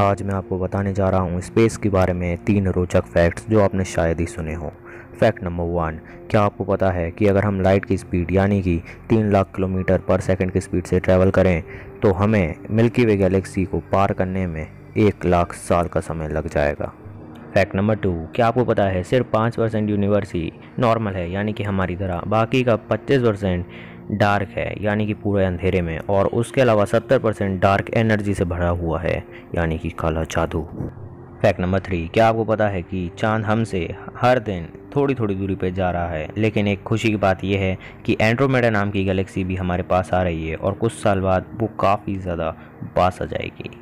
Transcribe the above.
आज मैं आपको बताने जा रहा हूँ स्पेस के बारे में तीन रोचक फैक्ट्स जो आपने शायद ही सुने हों फैक्ट नंबर वन क्या आपको पता है कि अगर हम लाइट की स्पीड यानी कि तीन लाख किलोमीटर पर सेकंड की स्पीड से ट्रैवल करें तो हमें मिल्की वे गैलेक्सी को पार करने में एक लाख साल का समय लग जाएगा फैक्ट नंबर टू क्या आपको पता है सिर्फ पाँच परसेंट यूनिवर्स ही नॉर्मल है यानी कि हमारी तरह बाकी का पच्चीस परसेंट डार्क है यानी कि पूरे अंधेरे में और उसके अलावा 70 परसेंट डार्क एनर्जी से भरा हुआ है यानी कि काला जादू फैक्ट नंबर थ्री क्या आपको पता है कि चांद हमसे हर दिन थोड़ी थोड़ी दूरी पर जा रहा है लेकिन एक खुशी की बात यह है कि एंड्रोमेडा नाम की गैलेक्सी भी हमारे पास आ रही है और कुछ साल बाद वो काफ़ी ज़्यादा पास आ जाएगी